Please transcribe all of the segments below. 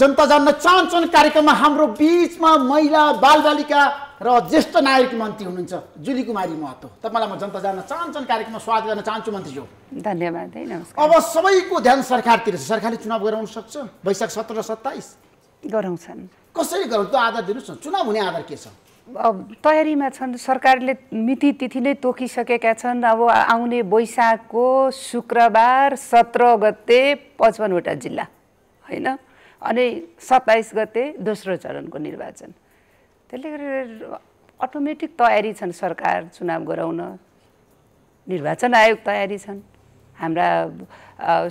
जनता जान्न चाहन्छन् कार्यक्रममा हाम्रो बिचमा महिला बालबालिका र ज्येष्ठ नागरिक मन्त्री हुनुहुन्छ जुली कुमारी महतो तपाईँलाई म जनता जान्न चाहन्छन् कार्यक्रममा स्वागत गर्न चाहन्छु मन्त्रीज्यू धन्यवाद अब सबैको ध्यान सरकारतिर छ सरकारले चुनाव गराउन सक्छ वैशाख सत्र र सत्ताइस गराउँछन् कसरी गराउँछ आधार दिनुहोस् न चुनाव हुने आधार के छ अब तयारीमा छन् सरकारले मिति तिथि नै तोकिसकेका छन् अब आउने वैशाखको शुक्रबार सत्र गते पचपन्नवटा जिल्ला होइन अनि सत्ताइस गते दोस्रो चरणको निर्वाचन त्यसले गरेर अटोमेटिक तयारी छन् सरकार चुनाव गराउन निर्वाचन आयोग तयारी छन् हाम्रा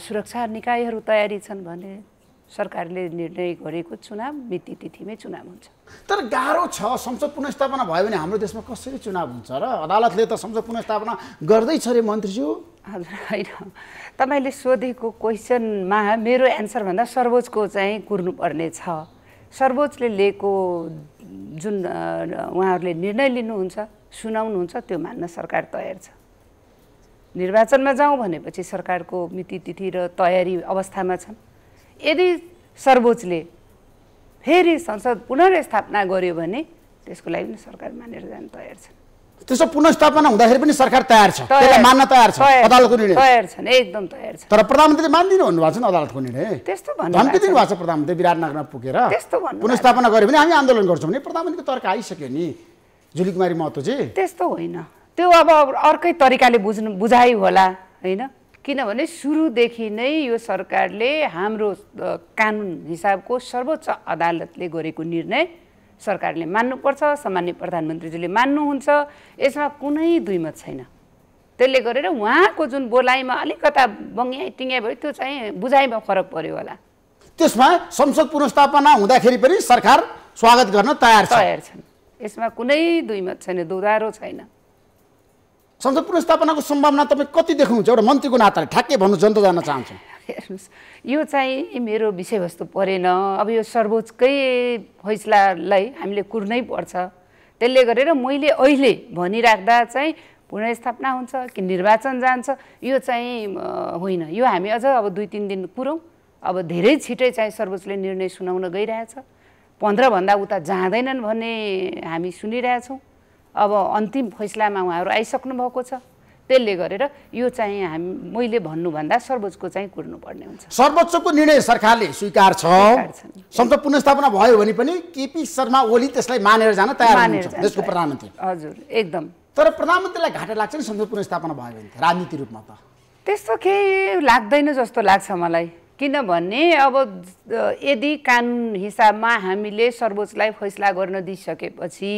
सुरक्षा निकायहरू तयारी छन् भने सरकारले निर्णय गरेको चुनाव मिति तिथिमै चुनाव हुन्छ तर गाह्रो छ संसद पुनस्थापना भयो भने हाम्रो देशमा कसरी चुनाव हुन्छ र अदालतले त संसद पुनस्थापना गर्दैछ अरे मन्त्रीज्यू हजुर होइन तपाईँले सोधेको क्वेसनमा मेरो एन्सरभन्दा सर्वोच्चको चाहिँ कुर्नुपर्ने छ सर्वोच्चले लिएको जुन उहाँहरूले निर्णय लिनुहुन्छ सुनाउनुहुन्छ त्यो मान्न सरकार तयार छ निर्वाचनमा जाउँ भनेपछि सरकारको मिति तिथि र तयारी अवस्थामा छन् यदि सर्वोच्चले फेरि संसद पुनर्स्थापना गर्यो भने त्यसको लागि पनि सरकार मानेर जान तयार छन् त्यसो पुनर्स्थापना हुँदाखेरि पनि सरकार तयार छ मान्न तयार छ अदालतको निर्णय तयार छन् एकदम तयार छ तर प्रधानमन्त्रीले मानिदिनु भन्नुभएको छ नि अदालतको निर्णय त्यस्तो धम्की दिनु भएको छ प्रधानमन्त्री विराटनगरमा पुगेर त्यस्तो पुनस्थापना गऱ्यो भने हामी आन्दोलन गर्छौँ भने प्रधानमन्त्रीको तर्क आइसक्यो नि जुली कुमारी महतो चाहिँ त्यस्तो होइन त्यो अब अर्कै तरिकाले बुझ्नु बुझाइ होला होइन किनभने सुरुदेखि नै यो सरकारले हाम्रो कानुन हिसाबको सर्वोच्च अदालतले गरेको निर्णय सरकारले मान्नुपर्छ सामान्य प्रधानमन्त्रीजीले मान्नुहुन्छ यसमा कुनै दुईमत छैन त्यसले गरेर उहाँको जुन बोलाइमा अलिकता बङ्ग्याइ टिङ्ग्याइ भयो त्यो चाहिँ बुझाइमा फरक पर्यो होला त्यसमा संसद पुनस्थापना हुँदाखेरि पनि सरकार स्वागत गर्न तयार तयार छन् यसमा कुनै दुईमत छैन दोधारो छैन संसद पुनस्थापनाको सम्भावना तपाईँ कति देख्नुहुन्छ एउटा मन्त्रीको नाताले ठ्याक्कै भन्नु जनता जान चाहन्छु हेर्नुहोस् यो चाहिँ मेरो विषयवस्तु परेन अब यो सर्वोच्चकै फैसलालाई हामीले कुर्नै पर्छ त्यसले गरेर मैले अहिले भनिराख्दा चाहिँ पुनर्स्थापना हुन्छ कि निर्वाचन जान्छ यो चाहिँ होइन यो हामी अझ अब दुई तिन दिन कुरौँ अब धेरै छिटै चाहिँ सर्वोच्चले निर्णय सुनाउन गइरहेछ पन्ध्रभन्दा उता जाँदैनन् भन्ने हामी सुनिरहेछौँ अब अन्तिम फैसलामा उहाँहरू आइसक्नु भएको छ त्यसले गरेर यो चाहिँ हामी मैले भन्नुभन्दा सर्वोच्चको चाहिँ कुर्नुपर्ने हुन्छ सर्वोच्चको निर्णय सरकारले स्वीकार छ संसद पुनस्थापना भयो भने पनि केपी शर्मा ओली त्यसलाई मानेर जान तयार देशको प्रधानमन्त्री हजुर एकदम तर प्रधानमन्त्रीलाई घाटा लाग्छ नि संसद पुनस्थापना भयो भने राजनीति रूपमा त त्यस्तो केही लाग्दैन जस्तो लाग्छ मलाई किनभने अब यदि कानुन हिसाबमा हामीले सर्वोच्चलाई फैसला गर्न दिइसकेपछि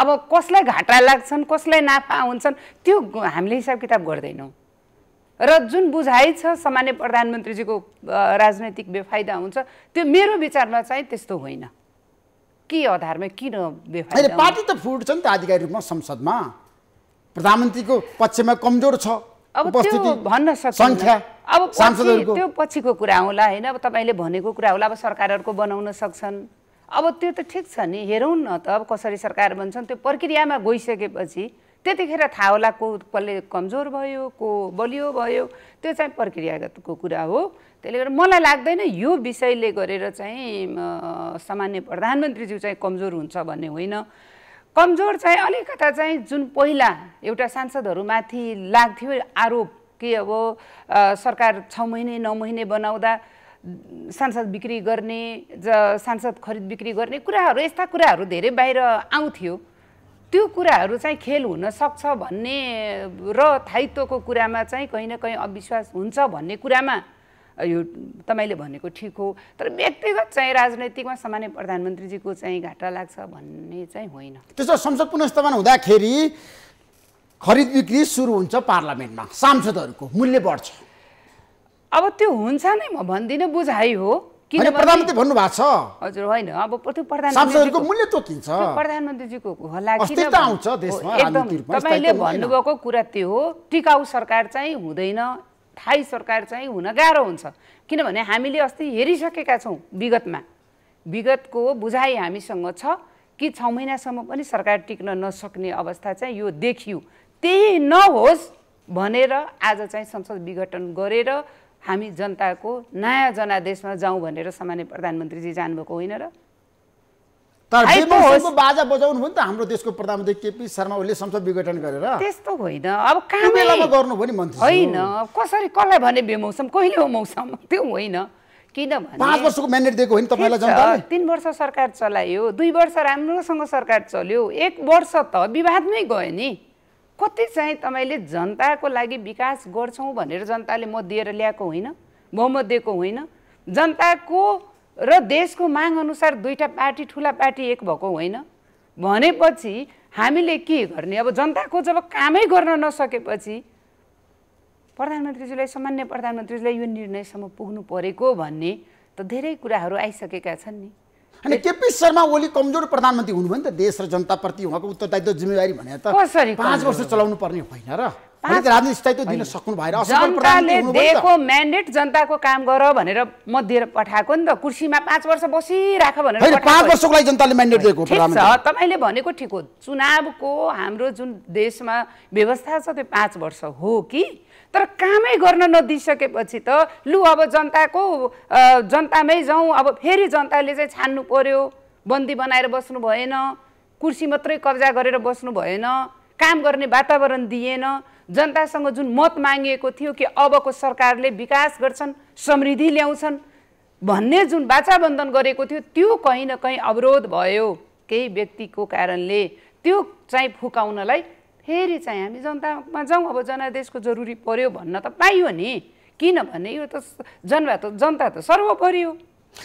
अब कसलाई घाटा लाग्छन् कसलाई नाफा हुन्छन् त्यो हामीले हिसाब किताब गर्दैनौँ र जुन बुझाइ छ सामान्य प्रधानमन्त्रीजीको राजनैतिक बेफाइदा हुन्छ त्यो मेरो विचारमा चाहिँ त्यस्तो होइन के आधारमा किन बेफाइदा पार्टी त फुट नि त आधिकारिक रूपमा संसदमा प्रधानमन्त्रीको पक्षमा कमजोर छ अब त्यो भन्न सक्छ अब त्यो पछिको कुरा होला होइन अब तपाईँले भनेको कुरा होला अब सरकारहरूको बनाउन सक्छन् अब त्यो त ठिक छ नि हेरौँ न त अब कसरी सरकार बन्छन् त्यो प्रक्रियामा गइसकेपछि त्यतिखेर थाहा होला को कसले कमजोर भयो को बलियो भयो त्यो चाहिँ प्रक्रियागतको कुरा हो त्यसले गर्दा मलाई लाग्दैन यो विषयले गरेर चाहिँ सामान्य प्रधानमन्त्रीज्यू चाहिँ कमजोर हुन्छ भन्ने होइन कमजोर चाहिँ अलिकता चाहिँ जुन पहिला एउटा सांसदहरूमाथि लाग्थ्यो आरोप कि अब सरकार छ महिने नौ महिने बनाउँदा सांसद बिक्री गर्ने ज सांसद खरिद बिक्री गर्ने कुराहरू यस्ता कुराहरू धेरै बाहिर आउँथ्यो त्यो कुराहरू चाहिँ खेल हुन सक्छ भन्ने र थायित्वको कुरामा चाहिँ कहीँ न कहीँ अविश्वास हुन्छ भन्ने कुरामा यो तपाईँले भनेको ठिक हो तर व्यक्तिगत चाहिँ राजनैतिकमा सामान्य प्रधानमन्त्रीजीको चाहिँ घाटा लाग्छ भन्ने चाहिँ होइन त्यसो संसद पुनस्थापन हुँदाखेरि खरिद बिक्री सुरु हुन्छ पार्लियामेन्टमा सांसदहरूको मूल्य बढ्छ अब त्यो हुन्छ नै म भन्दिनँ बुझाइ हो प्रधानमन्त्री भन्नुभएको हजुर होइन अब त्यो प्रधानमन्त्रीको मूल्य तोकिन्छ प्रधानमन्त्रीजीको तपाईँले भन्नुभएको कुरा त्यो हो टिकाउ सरकार चाहिँ हुँदैन स्थायी सरकार चाहिँ हुन गाह्रो हुन्छ किनभने हामीले अस्ति हेरिसकेका छौँ विगतमा विगतको बुझाइ हामीसँग छ कि छ महिनासम्म पनि सरकार टिक्न नसक्ने अवस्था चाहिँ यो देखियो त्यही नहोस् भनेर आज चाहिँ संसद विघटन गरेर हामी जनताको नयाँ जनादेशमा जाउँ भनेर सामान्य प्रधानमन्त्रीजी जानुभएको होइन र तर बाजा बजाउनु भयो नि त हाम्रो देशको प्रधानमन्त्री केपी शर्मा ओलीले संसद विघटन गरेर त्यस्तो होइन अब कहाँ बेलामा गर्नुभयो नि मन्त्री होइन कसरी कसलाई भने बेमौसम कहिले हो मौसम त्यो होइन किनभने पाँच वर्षको म्यान्डेट दिएको होइन तपाईँलाई जनताले तिन वर्ष सरकार चलायो दुई वर्ष राम्रोसँग सरकार चल्यो एक वर्ष त विवादमै गयो नि कति चाहिँ तपाईँले जनताको लागि विकास गर्छौँ भनेर जनताले मत दिएर ल्याएको होइन बहुमत दिएको होइन जनताको र देशको माग अनुसार दुईवटा पार्टी ठुला पार्टी एक भएको होइन भनेपछि हामीले के गर्ने अब जनताको जब कामै गर्न नसकेपछि प्रधानमन्त्रीज्यूलाई सामान्य प्रधानमन्त्रीज्यूलाई यो निर्णयसम्म पुग्नु परेको भन्ने त धेरै कुराहरू आइसकेका छन् नि अनि केपी शर्मा ओली कमजोर प्रधानमन्त्री हुनुभयो नि त देश र जनताप्रति उहाँको उत्तरदायित्व जिम्मेवारी भने त कसरी पाँच वर्ष चलाउनु पर्ने होइन र जनताले दिएको म्यान्डेट जनताको काम गर भनेर म दिएर पठाएको नि त कुर्सीमा पाँच वर्ष बसिराख भनेर पाँच वर्षको लागि जनताले म्यान्डेट दिएको ठिक छ तपाईँले भनेको ठिक हो चुनावको हाम्रो जुन देशमा व्यवस्था छ त्यो पाँच वर्ष हो कि तर कामै गर्न नदिइसकेपछि त लु अब जनताको जनतामै जाउँ अब फेरि जनताले चाहिँ छान्नु पर्यो बन्दी बनाएर बस्नु भएन कुर्सी मात्रै कब्जा गरेर बस्नु भएन काम गर्ने वातावरण दिएन जनतासँग जुन मत मागिएको थियो कि अबको सरकारले विकास गर्छन् समृद्धि ल्याउँछन् भन्ने जुन वाचाबन्धन गरेको थियो त्यो कहीँ न कहीँ अवरोध भयो केही व्यक्तिको कारणले त्यो चाहिँ फुकाउनलाई फेरि चाहिँ हामी जनतामा जाउँ अब जनादेशको जरुरी पर्यो भन्न त पाइयो नि किनभने यो त जनवा त जनता त सर्वोपरि हो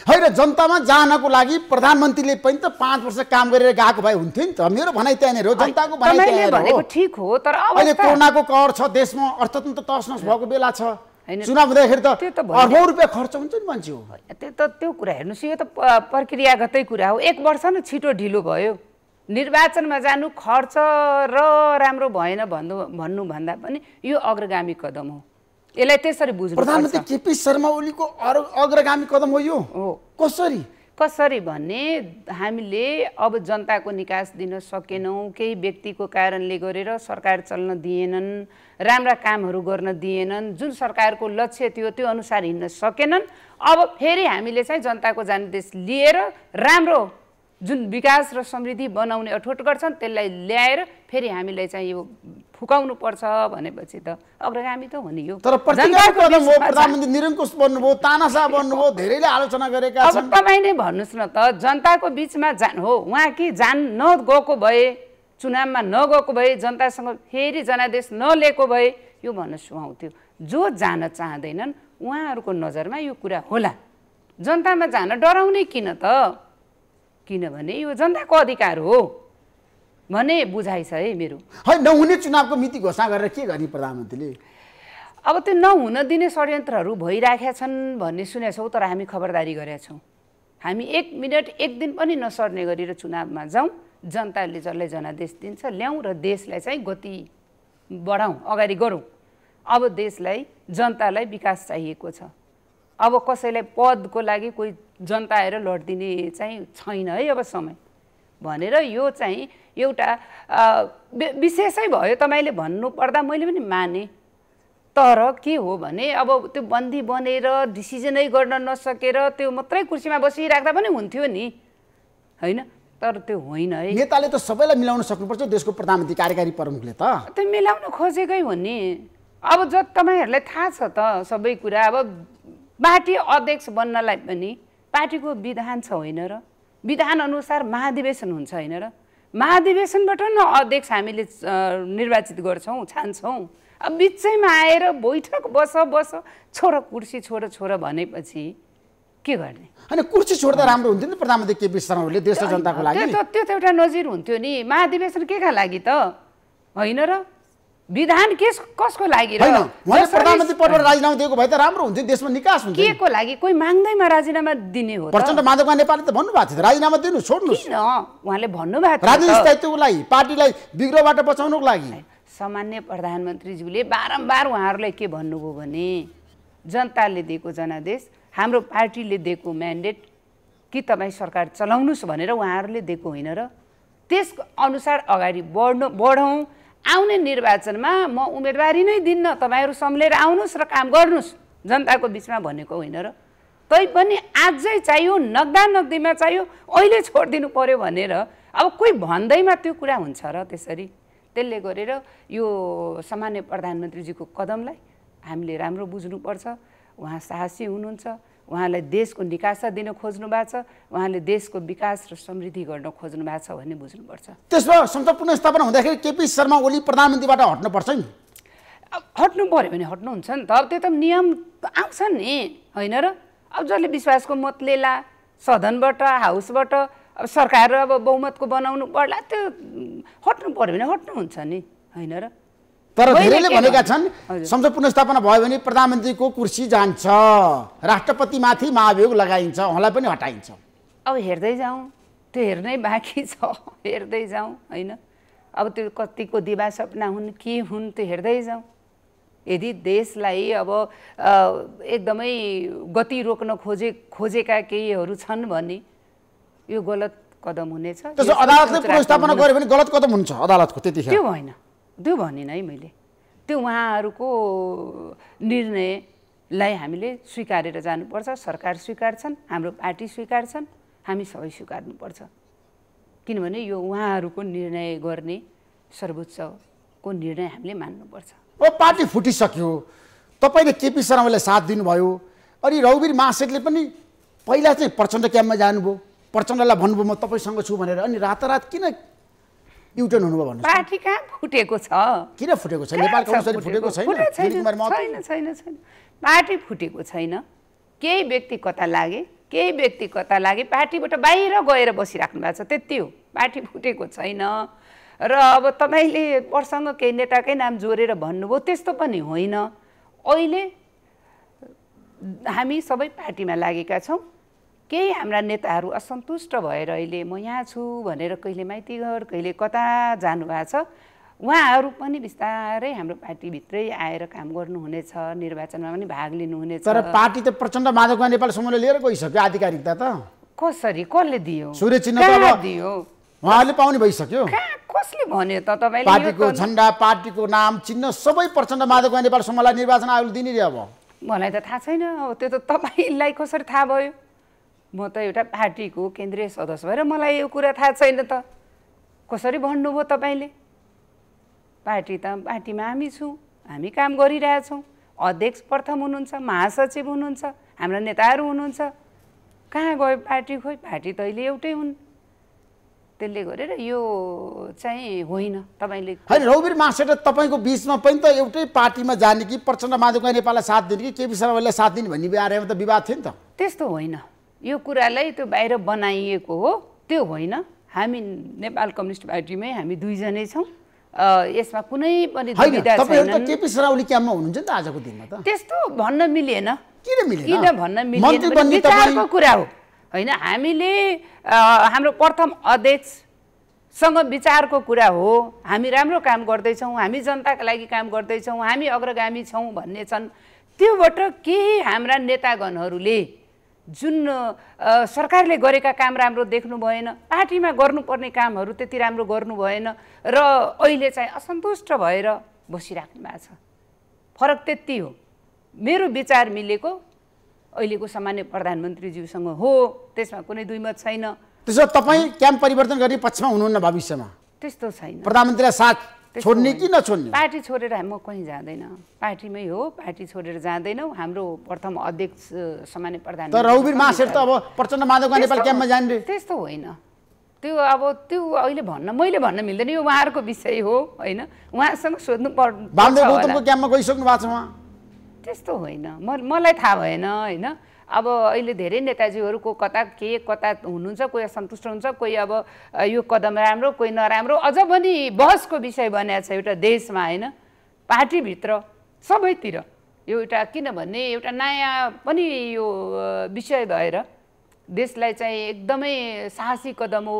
होइन जनतामा जानको लागि प्रधानमन्त्रीले पनि त पाँच वर्ष काम गरेर गएको भए हुन्थ्यो नि त मेरो भनाइ त्यहाँनिर हो जनताको भनाइ ठिक हो तर अहिले कोरोनाको कहर छ देशमा अर्थतन्त्र तसनस भएको बेला छ चुनाव हुँदाखेरि त अर्बौँ रुपियाँ खर्च हुन्छ नि मान्छे हो त्यो त त्यो कुरा हेर्नुहोस् यो त प्रक्रियागतै कुरा हो एक वर्ष नै छिटो ढिलो भयो निर्वाचनमा जानु खर्च र राम्रो भएन भन्नु भन्नुभन्दा पनि यो अग्रगामी कदम हो यसलाई त्यसरी बुझ्नु प्रधानमन्त्री केपी शर्मा ओलीको अग्रगामी कदम हो यो हो कसरी कसरी भन्ने हामीले अब जनताको निकास दिन सकेनौँ केही व्यक्तिको कारणले गरेर सरकार चल्न दिएनन् राम्रा कामहरू गर्न दिएनन् जुन सरकारको लक्ष्य थियो त्यो अनुसार हिँड्न सकेनन् अब फेरि हामीले चाहिँ जनताको जानदेश लिएर राम्रो जुन विकास र समृद्धि बनाउने अठोट गर्छन् त्यसलाई ल्याएर फेरि हामीलाई चाहिँ यो फुकाउनु पर्छ भनेपछि त अग्रगामी त हो नि यो तर प्रधानमन्त्री निरङ्कुश बन्नुभयो तानासा बन्नुभयो धेरैले आलोचना गरेका अब तपाईँ नै भन्नुहोस् न त जनताको बिचमा जान हो उहाँ कि जान नगएको भए चुनावमा नगएको भए जनतासँग फेरि जनादेश नलिएको भए यो भन्नु सुहाउँथ्यो जो जान चाहँदैनन् उहाँहरूको नजरमा यो कुरा होला जनतामा जान डराउने किन त किनभने यो जनताको अधिकार हो भने बुझाइ छ है मेरो है नहुने चुनावको मिति घोषणा गरेर के गर्ने प्रधानमन्त्रीले अब त्यो नहुन दिने षड्यन्त्रहरू भइराखेका छन् भन्ने सुनेछौँ तर हामी खबरदारी गरेका छौँ हामी एक मिनट एक दिन पनि नसर्ने गरेर चुनावमा जाउँ जनताले जसलाई जनादेश दिन्छ ल्याउँ र देशलाई चाहिँ गति बढाउँ अगाडि गरौँ अब देशलाई जनतालाई विकास चाहिएको छ अब कसैलाई पदको लागि कोही जनता आएर लडिदिने चाहिँ छैन है अब समय भनेर यो चाहिँ एउटा विशेषै भयो तपाईँले भन्नुपर्दा मैले पनि माने तर के हो भने अब त्यो बन्दी बनेर डिसिजनै गर्न नसकेर त्यो मात्रै कुर्सीमा बसिराख्दा पनि हुन्थ्यो नि होइन तर त्यो होइन है नेताले त सबैलाई मिलाउन सक्नुपर्छ देशको प्रधानमन्त्री कार्यकारी प्रमुखले त त्यो मिलाउन खोजेकै हो नि अब ज तपाईँहरूलाई थाहा छ त सबै कुरा अब पार्टी अध्यक्ष बन्नलाई पनि पार्टीको विधान छ होइन र विधानअनुसार महाधिवेशन हुन्छ होइन र महाधिवेशनबाट न अध्यक्ष हामीले निर्वाचित गर्छौँ छान्छौँ अब बिचैमा आएर बैठक बस बस छोर कुर्सी छोर छोर भनेपछि के गर्ने होइन कुर्सी छोड्दा राम्रो हुन्थ्यो नि प्रधानमन्त्री केपी शर्माले र जनताको लागि त्यो त एउटा नजिर हुन्थ्यो नि महाधिवेशन के का लागि त होइन र विधान केस कसको लागि प्रधानमन्त्री पदबाट राजीनामा दिएको भए त राम्रो हुन्थ्यो देशमा निकास हुन्थ्यो के को लागि कोही माग्दैमा राजीनामा दिने हो प्रचण्ड माधव नेपालले त भन्नुभएको थियो राजीनामा दिनु छोड्नु उहाँले भन्नुभएको राजनीतिक स्थायित्वको लागि पार्टीलाई बिग्रोबाट बचाउनुको लागि सामान्य प्रधानमन्त्रीज्यूले बारम्बार उहाँहरूलाई के भन्नुभयो भने जनताले दिएको जनादेश हाम्रो पार्टीले दिएको म्यान्डेट कि तपाईँ सरकार चलाउनुहोस् भनेर उहाँहरूले दिएको होइन र त्यस अनुसार अगाडि बढ्नु बढौँ आउने निर्वाचनमा म उम्मेदवारी नै दिन्न तपाईँहरू सम्लेर आउनुहोस् र काम गर्नुहोस् जनताको बिचमा भनेको होइन र तैपनि आजै चाहियो नग्दा नग्दीमा चाहियो अहिले छोडिदिनु पऱ्यो भनेर अब कोही भन्दैमा त्यो कुरा हुन्छ र त्यसरी त्यसले गरेर यो सामान्य प्रधानमन्त्रीजीको कदमलाई हामीले राम्रो बुझ्नुपर्छ उहाँ साहसी हुनुहुन्छ उहाँलाई देशको निकासा दिन खोज्नु भएको छ उहाँले देशको विकास र समृद्धि गर्न खोज्नु भएको छ भन्ने बुझ्नुपर्छ भए संसद पुनस्थापना हुँदाखेरि केपी शर्मा ओली प्रधानमन्त्रीबाट हट्नुपर्छ नि हट्नु पऱ्यो भने हट्नुहुन्छ नि त अब त्यो त नियम आउँछ नि होइन र अब जसले विश्वासको मत लिएला सदनबाट हाउसबाट अब सरकार अब बहुमतको बनाउनु पर्ला त्यो हट्नु पऱ्यो भने हट्नुहुन्छ नि होइन र तर धेरैले भनेका छन् संसद पुनस्थापना भयो भने प्रधानमन्त्रीको कुर्सी जान्छ राष्ट्रपतिमाथि महाभियोग लगाइन्छ उहाँलाई पनि हटाइन्छ अब हेर्दै जाउँ त्यो हेर्नै बाँकी छ हेर्दै जाउँ होइन अब त्यो कतिको दिवा सपना हुन् के हुन् त्यो हेर्दै जाउँ यदि देशलाई अब एकदमै गति रोक्न खोजे खोजेका केहीहरू छन् भने यो गलत कदम हुनेछ अदालतले पुनस्थापना गर्यो भने गलत कदम हुन्छ अदालतको त्यतिखेर त्यो होइन त्यो भनिनँ है मैले त्यो उहाँहरूको निर्णयलाई हामीले स्वीकारेर जानुपर्छ सरकार स्वीकार्छन् हाम्रो पार्टी स्वीकार्छन् हामी सबै स्वीकार्नुपर्छ किनभने यो उहाँहरूको निर्णय गर्ने सर्वोच्चको निर्णय हामीले मान्नुपर्छ अब पार्टी फुटिसक्यो तपाईँले केपी शर्मालाई साथ दिनुभयो अनि रघुवीर महासेठले पनि पहिला चाहिँ प्रचण्ड क्याम्पमा जानुभयो प्रचण्डलाई भन्नुभयो म तपाईँसँग छु भनेर अनि रातारात किन युटर्न हुनुभयो भन्नु पार्टी कहाँ फुटेको छ किन फुटेको छ फुटेको छैन पार्टी फुटेको छैन केही व्यक्ति कता लागे केही व्यक्ति कता लागे पार्टीबाट बाहिर गएर बसिराख्नु भएको छ त्यति हो पार्टी फुटेको छैन र अब तपाईँले वर्षसँग केही नेताकै नाम जोडेर भन्नुभयो त्यस्तो पनि होइन अहिले हामी सबै पार्टीमा लागेका छौँ केही हाम्रा नेताहरू असन्तुष्ट भएर अहिले म यहाँ छु भनेर कहिले माइतीघर कहिले कता जानुभएको छ उहाँहरू पनि बिस्तारै हाम्रो पार्टीभित्रै आएर काम गर्नुहुनेछ निर्वाचनमा पनि भाग लिनुहुनेछ तर पार्टी त प्रचण्ड माधवमा नेपाल समूहले लिएर गइसक्यो आधिकारिकता त कसरी कसले दियो सूर्य चिन्ह दियो उहाँहरूले पाउने भइसक्यो कसले भन्यो त तपाईँले पार्टीको झन्डा पार्टीको नाम चिन्ह सबै प्रचण्ड माधवमा नेपाल समूहलाई निर्वाचन आयोगले दिने अब मलाई त थाहा छैन अब त्यो त तपाईँलाई कसरी थाहा भयो म त एउटा पार्टीको केन्द्रीय सदस्य भएर मलाई यो कुरा थाहा छैन त कसरी भन्नुभयो तपाईँले पार्टी त पार्टीमा हामी छौँ हामी काम गरिरहेछौँ अध्यक्ष प्रथम हुनुहुन्छ महासचिव हुनुहुन्छ हाम्रा नेताहरू हुनुहुन्छ कहाँ गयो पार्टी खोइ पार्टी त अहिले एउटै हुन् त्यसले गरेर यो चाहिँ होइन तपाईँले होइन रौबीर मासेट तपाईँको बिचमा पनि त एउटै पार्टीमा जाने कि प्रचण्ड माधव नेपाललाई साथ दिने कि केपी शर्मालाई साथ दिने भन्ने बारेमा त विवाद थियो नि त त्यस्तो होइन यो कुरालाई त्यो बाहिर बनाइएको हो त्यो होइन हामी नेपाल कम्युनिस्ट पार्टीमै हामी दुईजनै छौँ यसमा कुनै पनि हुनुहुन्छ नि त आजको दिनमा त त्यस्तो भन्न मिलेन किन मिलेन किन भन्न मिलेन विचारको कुरा हो होइन हामीले हाम्रो प्रथम अध्यक्षसँग विचारको कुरा हो हामी राम्रो काम गर्दैछौँ हामी जनताको लागि काम गर्दैछौँ हामी अग्रगामी छौँ भन्ने छन् त्योबाट केही हाम्रा नेतागणहरूले जुन सरकारले गरेका काम राम्रो देख्नु भएन पार्टीमा गर्नुपर्ने कामहरू त्यति राम्रो गर्नु भएन र अहिले चाहिँ असन्तुष्ट भएर बसिराख्नु भएको छ फरक त्यति हो मेरो विचार मिलेको अहिलेको सामान्य प्रधानमन्त्रीज्यूसँग हो त्यसमा कुनै दुई मत छैन त्यसो तपाईँ क्याम्प परिवर्तन गर्ने पक्षमा हुनुहुन्न भविष्यमा त्यस्तो छैन प्रधानमन्त्रीलाई साथ छोड्ने कि नछोड्ने पार्टी छोडेर म कहीँ जाँदैन पार्टीमै हो पार्टी छोडेर जाँदैनौँ हाम्रो प्रथम अध्यक्ष सामान्य प्रधान तर त अब प्रचण्ड माधव नेपाल क्याम्पमा जाने त्यस्तो होइन त्यो अब त्यो अहिले भन्न मैले भन्न मिल्दैन यो उहाँहरूको विषय हो होइन उहाँसँग सोध्नु पर्छ गइसक्नु भएको छ उहाँ त्यस्तो होइन म मलाई थाहा भएन होइन अब अहिले धेरै नेताजीहरू को कता के कता हुनुहुन्छ कोही असन्तुष्ट हुन्छ कोही अब यो कदम राम्रो कोही नराम्रो अझ पनि बहसको विषय बनाएको छ एउटा देशमा होइन पार्टीभित्र सबैतिर यो एउटा किनभने एउटा नयाँ पनि यो विषय भएर देशलाई चाहिँ एकदमै साहसी कदम हो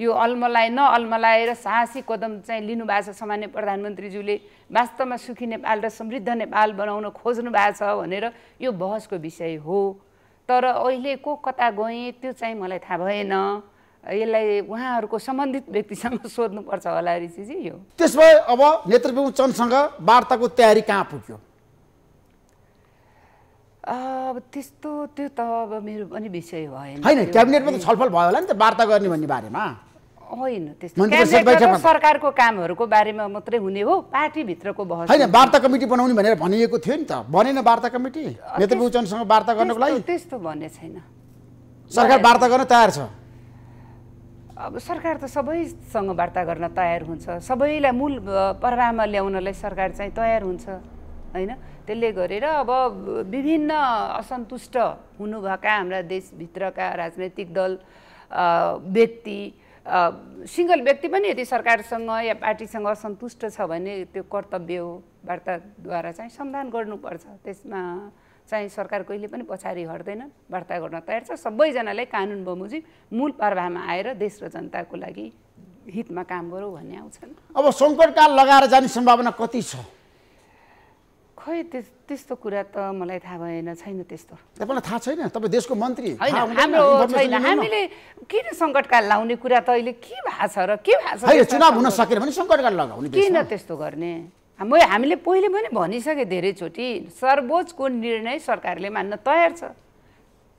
यो अल्मलाए नअल्मलाएर साहसी कदम चाहिँ लिनुभएको छ सामान्य प्रधानमन्त्रीज्यूले वास्तवमा सुखी नेपाल र समृद्ध नेपाल बनाउन खोज्नु भएको छ भनेर यो बहसको विषय हो तर अहिले को कता गएँ त्यो चाहिँ मलाई थाहा भएन यसलाई उहाँहरूको सम्बन्धित व्यक्तिसँग सोध्नुपर्छ होला ऋषिजी यो त्यस भए अब नेतृत्व चन्दसँग वार्ताको तयारी कहाँ पुग्यो अब त्यस्तो त्यो त अब मेरो पनि विषय भएन होइन क्याबिनेटमा त छलफल भयो होला नि त वार्ता गर्ने भन्ने बारेमा होइन त्यस्तो सरकारको कामहरूको बारेमा मात्रै हुने हो पार्टीभित्रको बहस होइन वार्ता कमिटी बनाउने भनेर भनिएको थियो नि त बनेन वार्ता कमिटी नेता उचनसँग वार्ता गर्नको लागि त्यस्तो भन्ने छैन सरकार वार्ता गर्न तयार छ अब सरकार त सबैसँग वार्ता गर्न तयार हुन्छ सबैलाई मूल प्रवाहमा ल्याउनलाई सरकार चाहिँ तयार हुन्छ होइन त्यसले गरेर अब विभिन्न असन्तुष्ट हुनुभएका हाम्रा देशभित्रका राजनैतिक दल व्यक्ति सिङ्गल व्यक्ति पनि यदि सरकारसँग या पार्टीसँग असन्तुष्ट छ भने त्यो कर्तव्य हो वार्ताद्वारा चाहिँ समाधान गर्नुपर्छ त्यसमा चाहिँ सरकार कहिले पनि पछाडि हट्दैन वार्ता गर्न तयार छ सबैजनालाई कानुन बमोजिम मूल प्रभावमा आएर देश र जनताको लागि हितमा काम गरौँ भन्ने आउँछन् अब सङ्कटकाल लगाएर जाने सम्भावना कति छ खै त्यस्तो कुरा त मलाई थाहा भएन छैन त्यस्तो तपाईँलाई थाहा छैन तपाईँ देशको मन्त्री हाम्रो हामीले किन सङ्कटकाल लाउने कुरा त अहिले के भएको छ र के भएको छ चुनाव हुन सकेन भने सङ्कटकाल लगाउने किन त्यस्तो गर्ने म हामीले पहिले पनि भनिसकेँ धेरैचोटि सर्वोच्चको निर्णय सरकारले मान्न तयार छ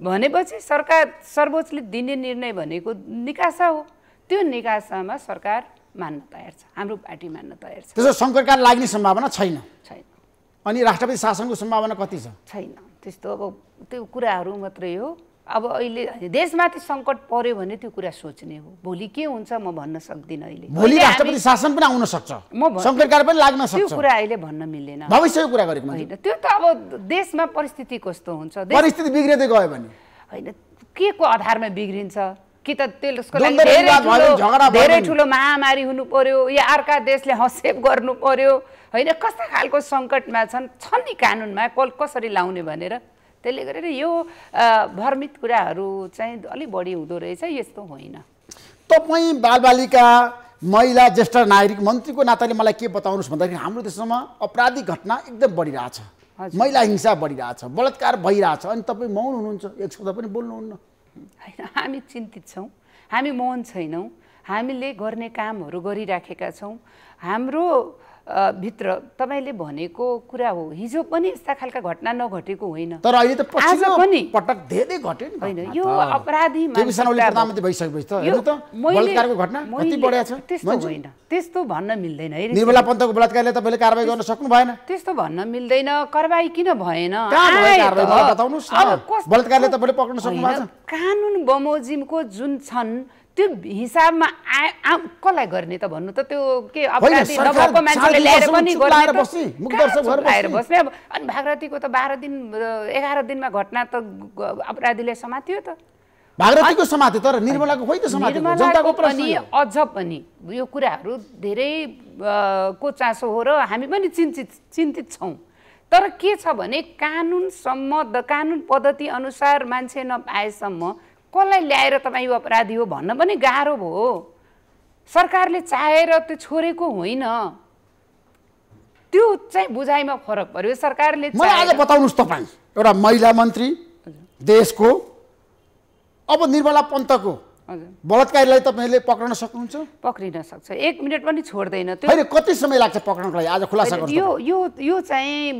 भनेपछि सरकार सर्वोच्चले दिने निर्णय भनेको निकासा हो त्यो निकासामा सरकार मान्न तयार छ हाम्रो पार्टी मान्न तयार छ त्यसो सङ्कटकाल लाग्ने सम्भावना छैन छैन अनि राष्ट्रपति शासनको सम्भावना कति छ छैन त्यस्तो अब त्यो कुराहरू मात्रै हो अब अहिले देशमाथि सङ्कट पर्यो भने त्यो कुरा सोच्ने हो भोलि के हुन्छ म भन्न सक्दिनँ अहिले भोलि राष्ट्रपति शासन पनि आउन सक्छ म सङ्कटकार पनि लाग्न सक्छ त्यो कुरा अहिले भन्न मिल्दैन भविष्यको कुरा गरेको होइन त्यो त अब देशमा परिस्थिति कस्तो हुन्छ परिस्थिति बिग्रिँदै गयो भने होइन के को आधारमा बिग्रिन्छ कि त त्यसको लागि धेरै ठुलो महामारी हुनु पर्यो या अर्का देशले हसेप गर्नु पर्यो होइन कस्ता खालको सङ्कटमा छन् छन् नि कानुनमा कल कसरी लाउने भनेर त्यसले गरेर यो भ्रमित कुराहरू चाहिँ अलिक बढी हुँदो रहेछ यस्तो होइन तपाईँ बालबालिका महिला ज्येष्ठ नागरिक मन्त्रीको नाताले मलाई के बताउनुहोस् भन्दाखेरि हाम्रो देशमा अपराधिक घटना एकदम बढिरहेछ महिला हिंसा बढिरहेछ बलात्कार भइरहेछ अनि तपाईँ मौन हुनुहुन्छ एक शब्द पनि बोल्नुहुन्न होइन हामी चिन्तित छौँ हामी मौन छैनौँ हामीले गर्ने कामहरू गरिराखेका छौँ हाम्रो भित्र तपाईँले भनेको कुरा हो हिजो पनि यस्ता खालका घटना नघटेको होइन तर अहिले त आज पनि पटक धेरै घट्यो नि होइन यो अपराधी त्यस्तो होइन त्यस्तो भन्न मिल्दैन है निर्मला पन्तको बलात्कारले तपाईँले कारवाही गर्न सक्नु भएन त्यस्तो भन्न मिल्दैन कारवाही किन भएन बलात्कारले तपाईँले पक्रिन सक्नु कानुन बमोजिमको जुन छन् त्यो हिसाबमा आ कसलाई गर्ने त भन्नु त त्यो के अपराधी मान्छेले ल्याएर पनि बस्ने अब अनि भागरतीको त बाह्र दिन एघार दिनमा घटना त अपराधीले समात्यो त भागरतीको समाते तर निर्मलाको जनताको पनि अझ पनि यो कुराहरू धेरै को चासो हो र हामी पनि चिन्तित चिन्तित छौँ तर के छ भने कानुनसम्म कानुन पद्धति अनुसार मान्छे नपाएसम्म कसलाई ल्याएर तपाईँ यो अपराधी हो भन्न पनि गाह्रो भयो सरकारले चाहेर त्यो छोडेको होइन त्यो चाहिँ बुझाइमा फरक पऱ्यो सरकारले आज बताउनुहोस् तपाईँ एउटा महिला मन्त्री देशको अब निर्मला पन्तको बलात्कारीलाई तपाईँले पक्रन सक्नुहुन्छ पक्रिन सक्छ एक मिनट पनि छोड्दैन त्यो कति समय लाग्छ पक्राउ लागि आज खुलासा यो यो यो चाहिँ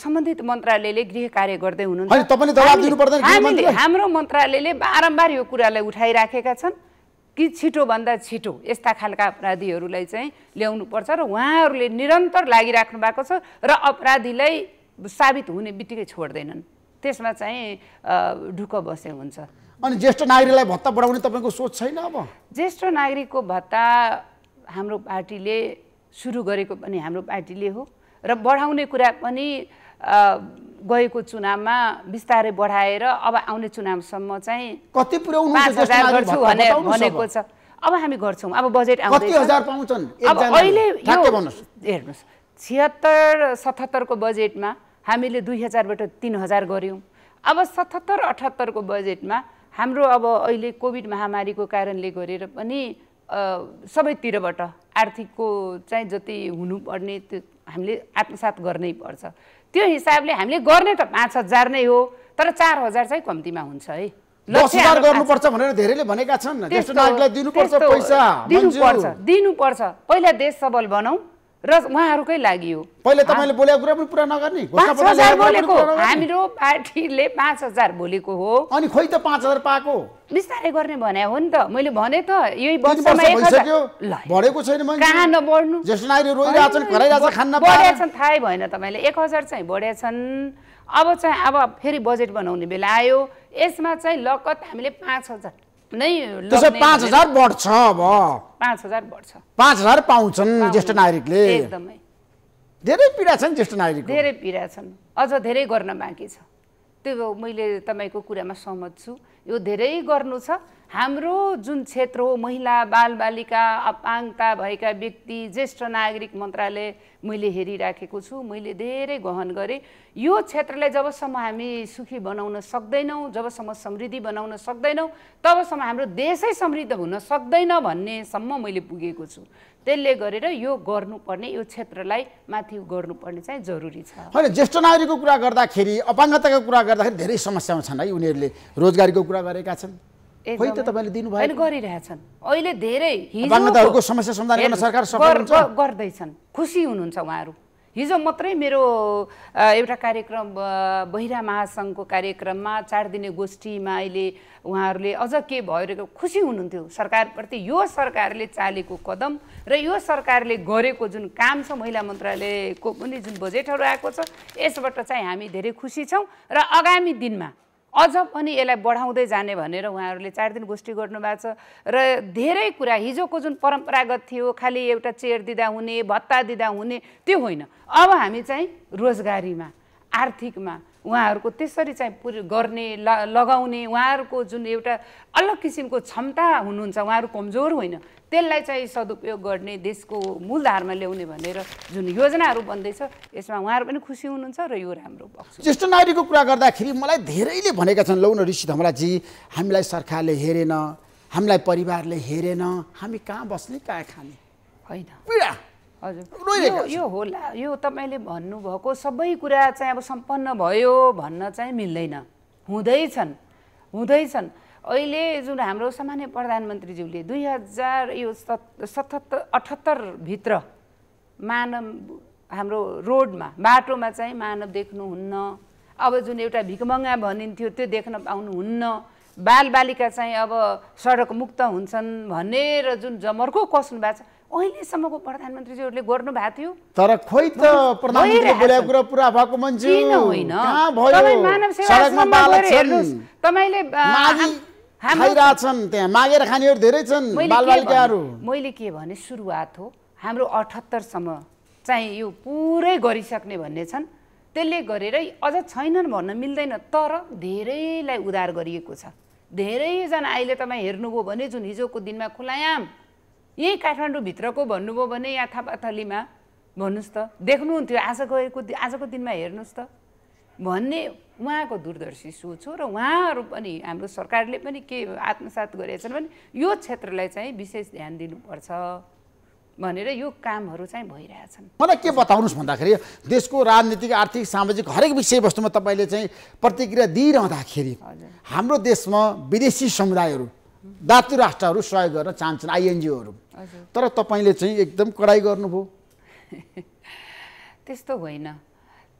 सम्बन्धित मन्त्रालयले गृह कार्य गर्दै हुनुहुन्छ तपाईँले दबाब दिनु पर्दैन हाम्रो मन्त्रालयले बारम्बार यो कुरालाई उठाइराखेका छन् कि छिटोभन्दा छिटो यस्ता खालका अपराधीहरूलाई चाहिँ ल्याउनुपर्छ र उहाँहरूले निरन्तर लागिराख्नु भएको छ र अपराधीलाई साबित हुने बित्तिकै छोड्दैनन् त्यसमा चाहिँ ढुक्क बसे हुन्छ अनि ज्येष्ठ नागरिकलाई भत्ता बढाउने तपाईँको सोच छैन अब ज्येष्ठ नागरिकको भत्ता हाम्रो पार्टीले सुरु गरेको पनि हाम्रो पार्टीले हो र बढाउने कुरा पनि गएको चुनावमा बिस्तारै बढाएर अब आउने चुनावसम्म चाहिँ कति पुर्याउनु गर्छु भनेको छ अब हामी गर्छौँ अब बजेट अब अहिले हेर्नुहोस् छिहत्तर सतहत्तरको बजेटमा हामीले दुई हजारबाट तिन हजार गऱ्यौँ अब सतहत्तर अठहत्तरको बजेटमा हाम्रो अब अहिले कोभिड महामारीको कारणले गरेर पनि सबैतिरबाट आर्थिकको चाहिँ जति हुनुपर्ने त्यो हामीले आत्मसात गर्नै पर्छ त्यो हिसाबले हामीले गर्ने त पाँच हजार नै हो तर चार हजार चाहिँ कम्तीमा हुन्छ है गर्नुपर्छ भनेर धेरैले भनेका छन् दिनुपर्छ दिनुपर्छ पहिला देश सबल बनाऊ र उहाँहरूकै लागि हो पहिले तपाईँले बोलेको कुरा पनि पुरा नगर्ने बोलेको हाम्रो पार्टीले पाँच हजार बोलेको हो अनि खोइ त पाँच हजार पाएको बिस्तारै गर्ने भने हो नि त मैले भने त यही बढेको छैन कहाँ नबढ्नु ज्येष्ठ खान थाहै भएन तपाईँले एक हजार चाहिँ बढेछन् अब चाहिँ अब फेरि बजेट बनाउने बेला आयो यसमा चाहिँ लगत हामीले पाँच हजार नै त्यसो पाँच हजार बढ्छ अब पाँच हजार बढ्छ पाँच हजार पाउँछन् ज्येष्ठ नागरिकले एकदमै धेरै पीडा छन् ज्येष्ठ नागरिक धेरै पीडा छन् अझ धेरै गर्न बाँकी छ त्यो मैले तपाईँको कुरामा सहमत छु यो धेरै गर्नु छ हाम्रो जुन क्षेत्र हो महिला बालबालिका अपाङ्गता भएका व्यक्ति ज्येष्ठ नागरिक मन्त्रालय मैले हेरिराखेको छु मैले धेरै गहन गरेँ यो क्षेत्रलाई जबसम्म हामी सुखी बनाउन सक्दैनौँ जबसम्म समृद्धि बनाउन सक्दैनौँ तबसम्म हाम्रो देशै समृद्ध हुन सक्दैन भन्नेसम्म मैले पुगेको छु त्यसले गरेर यो गर्नुपर्ने यो क्षेत्रलाई माथि गर्नुपर्ने चाहिँ जरुरी छ होइन ज्येष्ठ नागरिकको कुरा गर्दाखेरि अपाङ्गताको कुरा गर्दाखेरि धेरै समस्यामा छन् है उनीहरूले रोजगारीको कुरा गरेका छन् त तपाईँले दिनुभयो गरिरहेछन् अहिले धेरै समस्या समाधान गर्न सरकार गर्दैछन् खुसी हुनुहुन्छ उहाँहरू हिजो मात्रै मेरो एउटा कार्यक्रम बहिरा महासङ्घको कार्यक्रममा चार दिने गोष्ठीमा अहिले उहाँहरूले अझ के भएर खुसी हुनुहुन्थ्यो सरकारप्रति यो सरकारले चालेको कदम र यो सरकारले गरेको जुन काम छ महिला मन्त्रालयको पनि जुन बजेटहरू आएको छ यसबाट चाहिँ हामी धेरै खुसी छौँ र आगामी दिनमा अझ पनि यसलाई बढाउँदै जाने भनेर उहाँहरूले चार दिन गोष्ठी गर्नुभएको छ र धेरै कुरा हिजोको जुन परम्परागत थियो खालि एउटा चेयर दिँदा हुने भत्ता दिँदा हुने त्यो होइन अब हामी चाहिँ रोजगारीमा आर्थिकमा उहाँहरूको त्यसरी चाहिँ पुर गर्ने लगाउने उहाँहरूको जुन एउटा अलग किसिमको क्षमता हुनुहुन्छ उहाँहरू कमजोर होइन त्यसलाई चाहिँ सदुपयोग गर्ने देशको मूलधारमा ल्याउने भनेर जुन योजनाहरू बन्दैछ यसमा उहाँहरू पनि खुसी हुनुहुन्छ र यो राम्रो ज्येष्ठ नागरिकको कुरा गर्दाखेरि मलाई धेरैले भनेका छन् लौन ऋषि धमलाजी हामीलाई सरकारले हेरेन हामीलाई परिवारले हेरेन हामी कहाँ बस्ने कहाँ खाने होइन हजुर यो होला यो तपाईँले भन्नुभएको सबै कुरा चाहिँ अब सम्पन्न भयो भन्न चाहिँ मिल्दैन हुँदैछन् हुँदैछन् अहिले जुन हाम्रो सामान्य प्रधानमन्त्रीज्यूले दुई हजार यो सत सतहत्तर अठहत्तरभित्र मानव हाम्रो रोडमा बाटोमा चाहिँ मानव देख्नुहुन्न अब जुन एउटा भिकमङ्गा भनिन्थ्यो त्यो देख्न पाउनुहुन्न बालबालिका चाहिँ अब सडक मुक्त हुन्छन् भनेर जुन जमर्को कस्नु भएको छ अहिलेसम्मको प्रधानमन्त्रीज्यूहरूले गर्नु भएको थियो तर खोइ त प्रधानमन्त्रीले मागेर खानेहरू धेरै छन् मैले के भने सुरुवात हो हाम्रो अठहत्तरसम्म चाहिँ यो पुरै गरिसक्ने भन्ने छन् त्यसले गरेर अझ छैनन् भन्न मिल्दैन तर धेरैलाई उधार गरिएको छ धेरैजना अहिले तपाईँ हेर्नुभयो भने जुन हिजोको दिनमा खुलायाम यहीँ काठमाडौँभित्रको भन्नुभयो भने या थापाथलीमा भन्नुहोस् त देख्नुहुन्थ्यो आजको आजको दिनमा हेर्नुहोस् त भन्ने उहाँको दूरदर्शी सोच हो र उहाँहरू पनि हाम्रो सरकारले पनि के आत्मसात गरेछन् भने यो क्षेत्रलाई चाहिँ विशेष ध्यान दिनुपर्छ भनेर यो कामहरू चाहिँ भइरहेछन् मलाई के बताउनुहोस् भन्दाखेरि देशको राजनीतिक आर्थिक सामाजिक हरेक विषयवस्तुमा तपाईँले चाहिँ प्रतिक्रिया दिइरहँदाखेरि हाम्रो देशमा विदेशी समुदायहरू दातु राष्ट्रहरू सहयोग गर्न चाहन्छन् आइएनजिओहरू तर तपाईँले चाहिँ एकदम कडाइ गर्नुभयो त्यस्तो होइन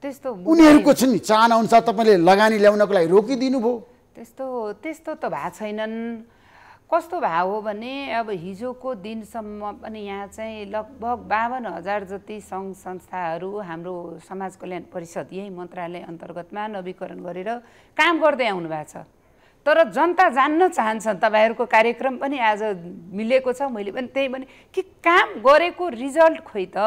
त्यस्तो उनीहरूको चाहिँ चाहना अनुसार तपाईँले लगानी ल्याउनको लागि रोकिदिनु भयो त्यस्तो त्यस्तो त भएको छैनन् कस्तो भा हो भने अब हिजोको दिनसम्म पनि यहाँ चाहिँ लगभग बाहन्न हजार जति सङ्घ संस्थाहरू हाम्रो समाज कल्याण परिषद यही मन्त्रालय अन्तर्गतमा नवीकरण गरेर काम गर्दै आउनु भएको छ तर जनता जान्न चाहन्छन् तपाईँहरूको कार्यक्रम पनि आज मिलेको छ मैले पनि त्यही भने कि काम गरेको रिजल्ट खोइ त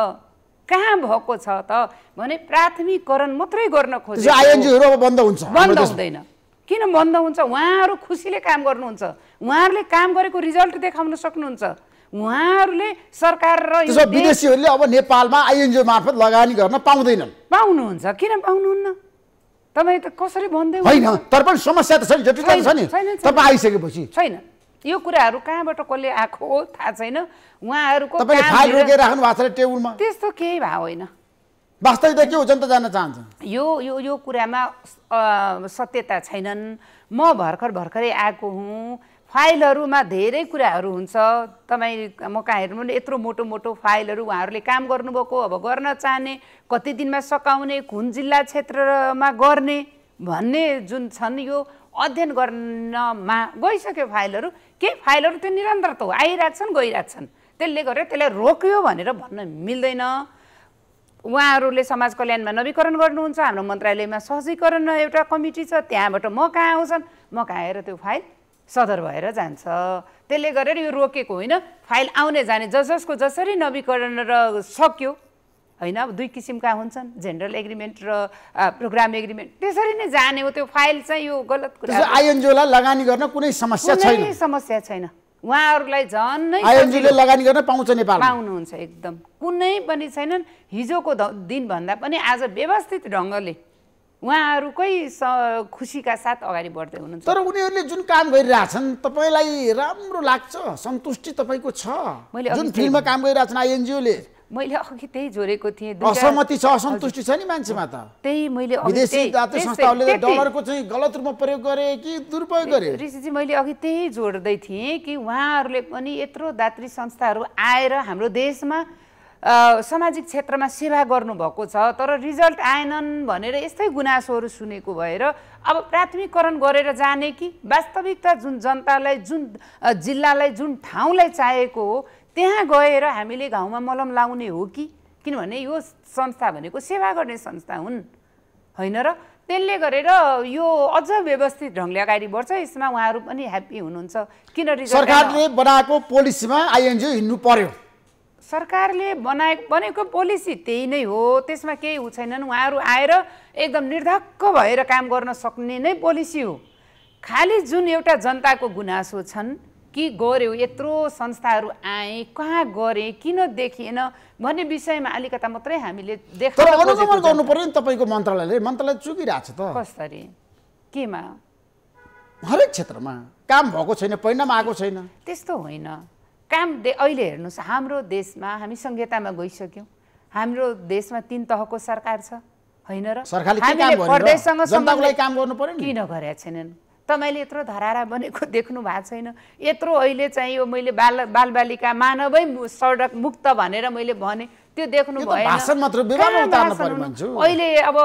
कहाँ भएको छ त भने प्राथमिकरण मात्रै गर्न खोज्छ बन्द हुन्छ बन्द हुँदैन किन बन्द हुन्छ उहाँहरू खुसीले काम गर्नुहुन्छ उहाँहरूले काम गरेको रिजल्ट देखाउन सक्नुहुन्छ उहाँहरूले सरकार र विदेशीहरूले अब नेपालमा आइएनजिओ मार्फत लगानी गर्न पाउँदैनन् पाउनुहुन्छ किन पाउनुहुन्न तपाईँ त कसरी भन्दै होइन तर पनि समस्या त छैन जटिलता छ नि तपाईँ आइसकेपछि छैन यो कुराहरू कहाँबाट कसले आएको हो थाहा छैन उहाँहरूको तपाईँले फाइल रोकेर राख्नु भएको छ टेबलमा त्यस्तो केही भाव होइन वास्तविकता के हो जनता जान्न चाहन्छ यो यो यो कुरामा सत्यता छैनन् म भर्खर भर्खरै आएको हुँ फाइलहरूमा धेरै कुराहरू हुन्छ तपाईँ म कहाँ हेर्नु यत्रो मोटो मोटो फाइलहरू उहाँहरूले काम गर्नुभएको अब गर्न चाहने कति दिनमा सकाउने कुन जिल्ला क्षेत्रमा गर्ने भन्ने जुन छन् यो अध्ययन गर्नमा गइसक्यो फाइलहरू केही फाइलहरू त्यो निरन्तर त हो आइरहेछन् गइरहेछन् त्यसले गर्दा त्यसलाई रोक्यो भनेर भन्न मिल्दैन उहाँहरूले समाज कल्याणमा नवीकरण गर्नुहुन्छ हाम्रो मन्त्रालयमा सहजीकरण एउटा कमिटी छ त्यहाँबाट म कहाँ आउँछन् म कहाँ आएर त्यो फाइल सदर भएर जान्छ त्यसले गरेर यो रोकेको होइन फाइल आउने जाने जस जसको जसरी नवीकरण र सक्यो होइन अब दुई किसिमका हुन्छन् जेनरल एग्रिमेन्ट र प्रोग्राम एग्रिमेन्ट त्यसरी नै जाने हो त्यो फाइल चाहिँ यो गलत कुरा आइएनजिओलाई लगानी गर्न कुनै समस्या छैन समस्या छैन उहाँहरूलाई झन् आइएनजिओले लगानी गर्न पाउँछ नेपाल पाउनुहुन्छ एकदम कुनै पनि छैनन् हिजोको दिनभन्दा पनि आज व्यवस्थित ढङ्गले उहाँहरूकै स खुसीका साथ अगाडि बढ्दै हुनुहुन्छ तर उनीहरूले जुन काम गरिरहेछन् तपाईँलाई राम्रो लाग्छ सन्तुष्टि तपाईँको छ मैले जुन फिल्डमा काम गरिरहेछन् आइएनजिओले मैले अघि त्यही जोडेको थिएँ असहमति छ असन्तुष्टि छ नि मान्छेमा त त्यही मैले विदेशी जातीय संस्थाहरूले डलरको चाहिँ गलत रूपमा प्रयोग गरे कि दुरुपयोग गरे ऋषिजी मैले अघि त्यही जोड्दै थिएँ कि उहाँहरूले पनि यत्रो दात्री संस्थाहरू आएर हाम्रो देशमा सामाजिक क्षेत्रमा सेवा गर्नुभएको छ तर रिजल्ट आएनन् भनेर यस्तै गुनासोहरू सुनेको भएर अब प्राथमिकरण गरेर जाने कि वास्तविकता जुन जनतालाई जुन जिल्लालाई जुन ठाउँलाई चाहेको हो त्यहाँ गएर हामीले गाउँमा मलम लाउने हो कि किनभने यो संस्था भनेको सेवा गर्ने संस्था हुन् होइन र त्यसले गरेर यो अझ व्यवस्थित ढङ्गले अगाडि बढ्छ यसमा उहाँहरू पनि ह्याप्पी हुनुहुन्छ किन सरकारले बनाएको पोलिसीमा आइएनजिओ हिँड्नु पर्यो सरकारले बनाए बनेको पोलिसी त्यही नै हो त्यसमा केही ऊ छैनन् उहाँहरू आएर एकदम निर्धक्क भएर काम गर्न सक्ने नै पोलिसी हो खालि जुन एउटा जनताको गुनासो छन् कि गऱ्यो यत्रो संस्थाहरू आए कहाँ गरे किन देखिएन भन्ने विषयमा अलिकता मात्रै हामीले देख्छ गर्नु पर्यो नि तपाईँको मन्त्रालयले मन्त्रालय चुकिरहेको छ त कसरी केमा हरेक क्षेत्रमा काम भएको छैन परिणाम आएको छैन त्यस्तो होइन काम दे अहिले हेर्नुहोस् हाम्रो देशमा हामी संहितामा गइसक्यौँ हाम्रो देशमा तिन तहको सरकार छ होइन र किन गरेका छैनन् तपाईँले यत्रो धरारा बनेको देख्नु भएको छैन यत्रो अहिले चाहिँ यो मैले बाल बालबालिका मानवै सडक मुक्त भनेर मैले भने त्यो देख्नु भएन अहिले अब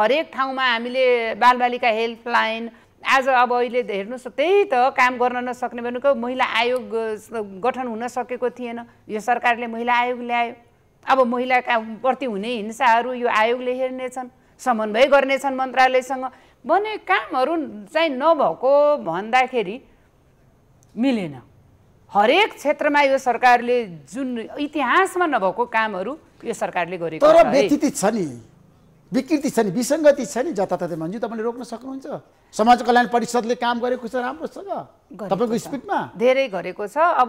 हरेक ठाउँमा हामीले बालबालिका हेल्पलाइन आज अब अहिले हेर्नुहोस् त्यही त काम गर्न नसक्ने भनेको महिला आयोग गठन हुन सकेको थिएन यो सरकारले महिला आयोग ल्यायो अब महिलाका प्रति हुने हिंसाहरू यो आयोगले हेर्नेछन् समन्वय गर्नेछन् मन्त्रालयसँग भने कामहरू चाहिँ नभएको भन्दाखेरि मिलेन हरेक क्षेत्रमा यो सरकारले जुन इतिहासमा नभएको कामहरू यो सरकारले गरेको तर व्यतीत छ नि विकृति छ नि विसङ्गति छ नि जताततै मान्छु तपाईँले रोक्न सक्नुहुन्छ समाज कल्याण परिषदले काम गरेको छ राम्रोसँग तपाईँको स्पिडमा धेरै गरेको छ अब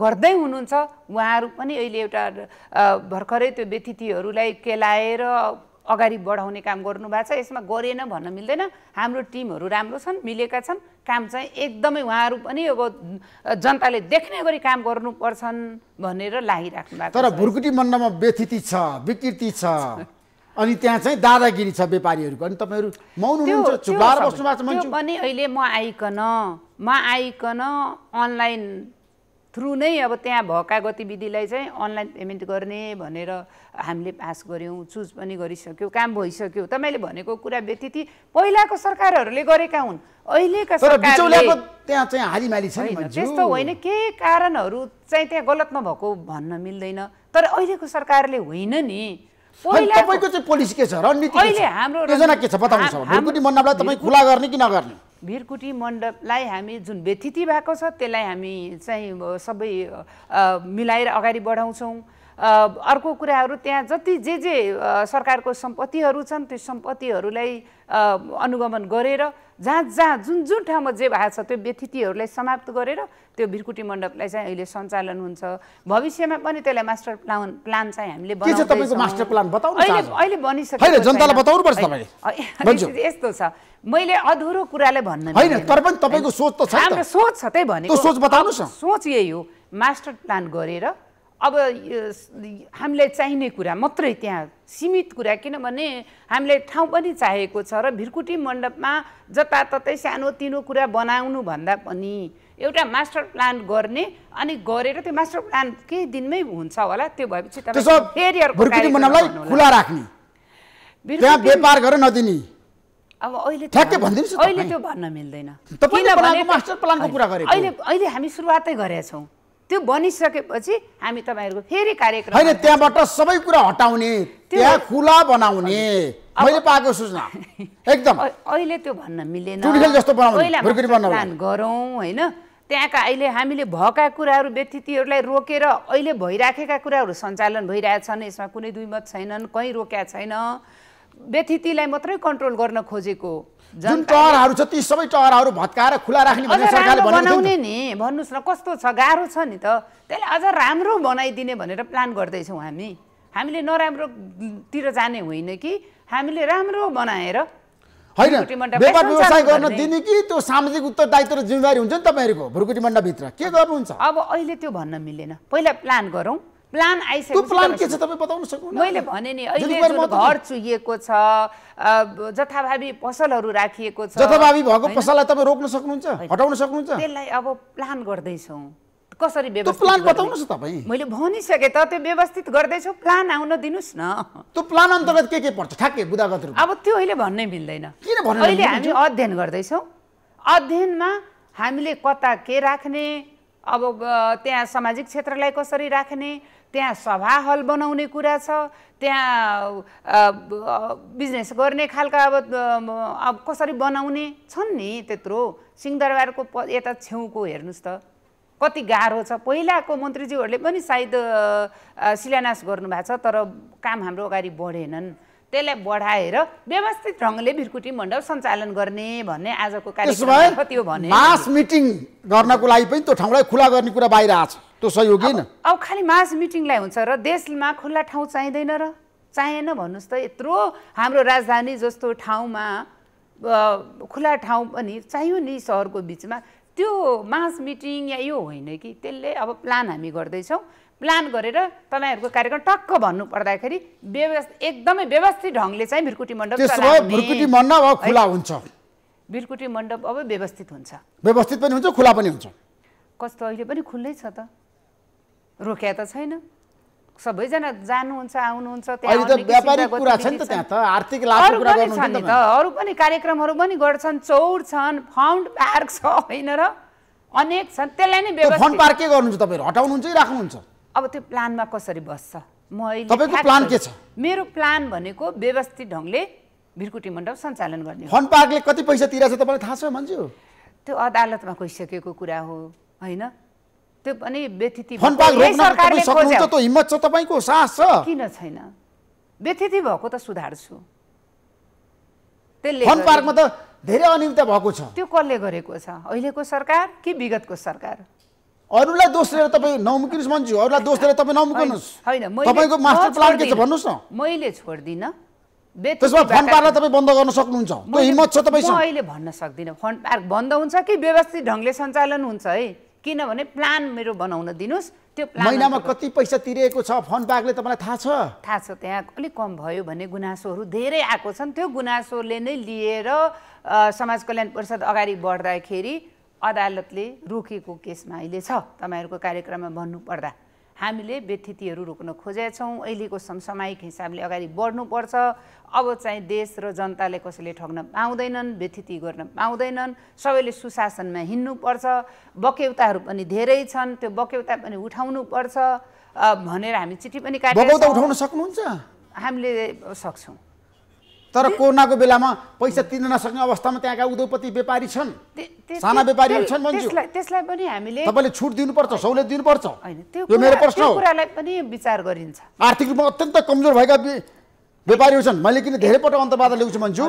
गर्दै हुनुहुन्छ उहाँहरू पनि अहिले एउटा भर्खरै त्यो व्यतिथिहरूलाई केलाएर अगाडि बढाउने काम गर्नुभएको छ यसमा गरेन भन्न मिल्दैन हाम्रो टिमहरू राम्रो छन् मिलेका छन् काम चाहिँ एकदमै उहाँहरू पनि अब जनताले देख्ने गरी काम गर्नुपर्छन् भनेर लागिराख्नु भएको तर भुर्कुटी मण्डमा व्यथिति छ विकृति छ अनि त्यहाँ चाहिँ दादागिरी छ व्यापारीहरूको अनि तपाईँहरू मौन हुनुहुन्छ पनि अहिले म आइकन म आइकन अनलाइन थ्रु नै अब त्यहाँ भएका गतिविधिलाई चाहिँ अनलाइन पेमेन्ट गर्ने भनेर हामीले पास गऱ्यौँ चुज पनि गरिसक्यो काम भइसक्यो तपाईँले भनेको कुरा व्यतिथि पहिलाको सरकारहरूले गरेका हुन् अहिलेका सरकारले त्यहाँ चाहिँ छ त्यस्तो होइन केही कारणहरू चाहिँ त्यहाँ गलत नभएको भन्न मिल्दैन तर अहिलेको सरकारले होइन नि तपाईँको चाहिँ पोलिसी के छ रणनीति अहिले हाम्रो योजना के छ बताउनुहोस् भिरकुटी मण्डपलाई तपाईँ खुला गर्ने कि नगर्ने भिरकुटी मण्डपलाई हामी जुन व्यथिति भएको छ त्यसलाई हामी चाहिँ सबै मिलाएर अगाडि बढाउँछौँ अर्को कुराहरू त्यहाँ जति जे जे सरकारको सम्पत्तिहरू छन् त्यो सम्पत्तिहरूलाई अनुगमन गरेर जहाँ जहाँ जुन जुन ठाउँमा जे भएको छ त्यो व्यतिथिहरूलाई समाप्त गरेर त्यो भिरकुटी मण्डपलाई चाहिँ अहिले सञ्चालन हुन्छ भविष्यमा पनि त्यसलाई मास्टर प्लान प्लान चाहिँ हामीले मास्टर प्लान अहिले यस्तो छ मैले अधुरो कुराले भन्न होइन तर पनि तपाईँको सोच त छ सोच छ त्यही भनेको सोच बताउनु सोच यही हो मास्टर प्लान गरेर अब हामीलाई चाहिने कुरा मात्रै त्यहाँ सीमित कुरा किनभने हामीलाई ठाउँ पनि चाहिएको छ र भिरकुटी मण्डपमा जताततै सानोतिनो कुरा बनाउनु भन्दा पनि एउटा मास्टर प्लान गर्ने अनि गरेर त्यो मास्टर प्लान केही दिनमै हुन्छ होला त्यो भएपछि खुला राख्ने त्यहाँ व्यापार गरेर नदिने अब अहिले अहिले त्यो भन्न मिल्दैन अहिले अहिले हामी सुरुवातै गरेका छौँ त्यो बनिसकेपछि हामी तपाईँहरूको फेरि कार्यक्रम होइन त्यहाँबाट सबै कुरा हटाउने त्यहाँ खुला बनाउने मैले पाएको सूचना एकदम अहिले त्यो भन्न मिलेन जस्तो बनाउने प्लान गरौँ होइन त्यहाँका अहिले हामीले भएका कुराहरू व्यतिथिहरूलाई रोकेर अहिले भइराखेका कुराहरू सञ्चालन भइरहेछन् यसमा कुनै दुई मत छैनन् कहीँ रोक्या छैन व्यतिथिलाई मात्रै कन्ट्रोल गर्न खोजेको जुन टहरहरू छ ती सबै टहरहरू भत्काएर खुला राख्ने बनाउने नि भन्नुहोस् न कस्तो छ गाह्रो छ नि त त्यसले अझ राम्रो बनाइदिने भनेर प्लान गर्दैछौँ हामी हामीले नराम्रोतिर जाने होइन कि हामीले राम्रो बनाएर होइन व्यापार व्यवसाय गर्न दिने कि त्यो सामाजिक उत्तरदायित्व र जिम्मेवारी हुन्छ नि तपाईँहरूको भुर्कुटी मण्डपभित्र के गर्नुहुन्छ अब अहिले त्यो भन्न मिलेन पहिला प्लान गरौँ प्लान आइसकेको प्लान के छ तपाईँ बताउन सक्नु मैले भने नि अहिले घर चुहिएको छ जथाभावी पसलहरू राखिएको छ जथाभावी भएको पसललाई तपाईँ रोक्न सक्नुहुन्छ हटाउन सक्नुहुन्छ त्यसलाई अब प्लान गर्दैछौँ कसरी प्लान बताउनुहोस् तपाईँ मैले भनिसकेँ त त्यो व्यवस्थित गर्दैछु प्लान आउन दिनुहोस् न त्यो प्लान अन्तर्गत के के पर्छ ठ्याक्कै बुदागत अब त्यो अहिले भन्नै मिल्दैन किन भन्नु अहिले हामी अध्ययन गर्दैछौँ अध्ययनमा हामीले कता के राख्ने अब त्यहाँ सामाजिक क्षेत्रलाई कसरी राख्ने त्यहाँ सभा हल बनाउने कुरा छ त्यहाँ बिजनेस गर्ने खालका अब अब कसरी बनाउने छन् नि त्यत्रो सिंहदरबारको प यता छेउको हेर्नुहोस् त कति गाह्रो छ पहिलाको मन्त्रीज्यूहरूले पनि सायद शिलान्यास गर्नुभएको छ तर काम हाम्रो अगाडि बढेनन् त्यसलाई बढाएर व्यवस्थित ढङ्गले भिरकुटी मण्डल सञ्चालन गर्ने भन्ने आजको कार्यक्रम भने मास मिटिङ गर्नको लागि पनि त्यो ठाउँलाई खुला गर्ने कुरा बाहिर आएको छ त्यो सही हो अब, खालि मास मिटिङलाई हुन्छ र देशमा खुल्ला ठाउँ चाहिँदैन र चाहेन भन्नुहोस् त यत्रो हाम्रो राजधानी जस्तो ठाउँमा खुला ठाउँ पनि चाहियो नि सहरको बिचमा त्यो मास मिटिङ या यो होइन कि त्यसले अब प्लान हामी गर्दैछौँ प्लान गरेर तपाईँहरूको कार्यक्रम टक्क भन्नु पर्दाखेरि व्यवस्था एकदमै व्यवस्थित ढङ्गले चाहिँ भिरकुटी मण्डप मण्डप अब खुला हुन्छ भिरकुटी मण्डप अब व्यवस्थित हुन्छ व्यवस्थित पनि हुन्छ खुला पनि हुन्छ कस्तो अहिले पनि खुल्लै छ त रोक्या त छैन सबैजना जानुहुन्छ आउनुहुन्छ त्यहाँ व्यापारिक कुरा छ नि त त्यहाँ त आर्थिक कुरा गर्नुहुन्छ नि त अरू पनि कार्यक्रमहरू पनि गर्छन् चौर छन् फाउन्ड पार्क छ होइन र अनेक छन् त्यसलाई नै व्यवस्था फन्ड पार्क के गर्नुहुन्छ तपाईँहरू हटाउनुहुन्छ कि राख्नुहुन्छ अब त्यो प्लानमा कसरी बस्छ म तपाईँको प्लान के छ मेरो प्लान भनेको व्यवस्थित ढङ्गले भिरकुटी मण्डप सञ्चालन गर्ने फन्ड पार्कले कति पैसा तिरेको छ तपाईँलाई थाहा छ मान्छे त्यो अदालतमा गइसकेको कुरा हो होइन त्यो पनि व्यथिति हिम्मत छ तपाईँको साहस छ किन छैन व्यथिति भएको त सुधार्छु त्यसले फन पार्कमा त धेरै अनियमितता भएको छ त्यो कसले गरेको छ अहिलेको सरकार कि विगतको सरकार अरूलाई दोष दिएर तपाईँ नमुकिनुहोस् मन्जु अरूलाई दोष दिएर तपाईँ नमुकिनुहोस् होइन तपाईँको मास्टर प्लान के छ भन्नुहोस् न मैले छोड्दिनँ त्यसमा फन पार्क तपाईँ बन्द गर्न सक्नुहुन्छ त्यो हिम्मत छ तपाईँसँग अहिले भन्न सक्दिनँ फन पार्क बन्द हुन्छ कि व्यवस्थित ढङ्गले सञ्चालन हुन्छ है किनभने प्लान मेरो बनाउन दिनुहोस् त्यो महिनामा कति पैसा तिरेको छ फन्ड ब्यागले तपाईँलाई थाहा छ थाहा छ त्यहाँ अलिक कम भयो भने गुनासोहरू धेरै आएको छन् त्यो गुनासोले नै लिएर समाज कल्याण परिषद अगाडि बढ्दाखेरि अदालतले रोकेको केसमा अहिले छ तपाईँहरूको कार्यक्रममा भन्नुपर्दा हामीले व्यथितिहरू रोक्न खोजेका अहिलेको समसामयिक हिसाबले अगाडि बढ्नुपर्छ अब चाहिँ देश र जनताले कसैले ठग्न पाउँदैनन् व्यथिति गर्न पाउँदैनन् सबैले सुशासनमा हिँड्नुपर्छ बक्यौताहरू पनि धेरै छन् त्यो बक्यौता पनि उठाउनुपर्छ भनेर हामी चिठी पनि काटेर उठाउन सक्नुहुन्छ हामीले सक्छौँ तर कोरोनाको बेलामा पैसा तिर्न नसक्ने अवस्थामा त्यहाँका उद्योगपति व्यापारी छन् साना व्यापारीहरू छन् त्यसलाई पनि हामीले तपाईँले छुट दिनुपर्छ सहुलियत दिनुपर्छ यो मेरो प्रश्न हो कुरालाई पनि विचार गरिन्छ आर्थिक रूपमा अत्यन्त कमजोर भएका व्यापारी छन् मैले किन धेरै पटक अन्तर्वार्ता ल्याउँछु भन्छु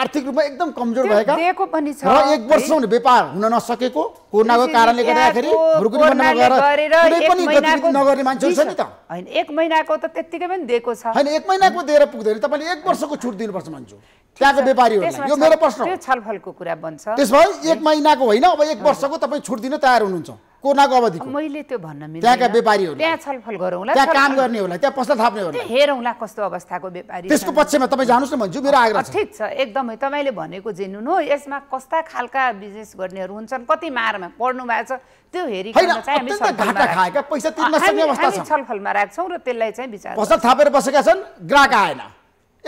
आर्थिक रूपमा एकदम कमजोर भएका र एक वर्षसम्म व्यापार हुन नसकेको कोरोनाको कारणले गर्दाखेरि कुनै पनि गतिविधि नगर्ने मान्छेहरू छ नि त होइन एक महिनाको त त्यत्तिकै पनि दिएको छ होइन एक महिनाको दिएर पुग्दैन तपाईँले एक वर्षको छुट दिनुपर्छ भन्छु त्यहाँको व्यापारीहरूलाई यो मेरो प्रश्न छलफलको कुरा बन्छ त्यसो भए एक महिनाको होइन अब एक वर्षको तपाईँ छुट दिन तयार हुनुहुन्छ कोनाको अवधिको मैले त्यो भन्न मिल्दैन त्यहाँका व्यापारीहरू त्यहाँ छलफल गरौँला त्यहाँ काम गर्ने होला त्यहाँ पसल थाप्ने होला हेरौँला कस्तो अवस्थाको व्यापारी त्यसको पक्षमा तपाईँ जानुहोस् न भन्छु मेरो आग्रह ठिक छ एकदमै तपाईँले भनेको जेनुन हो यसमा कस्ता खालका बिजनेस गर्नेहरू हुन्छन् कति मारमा पढ्नु भएको छ त्यो हेरी घाटा खाएका पैसा तिर्न सक्ने अवस्था छ छलफलमा राख्छौँ र त्यसलाई चाहिँ विचार पसल थापेर बसेका छन् ग्राहक आएन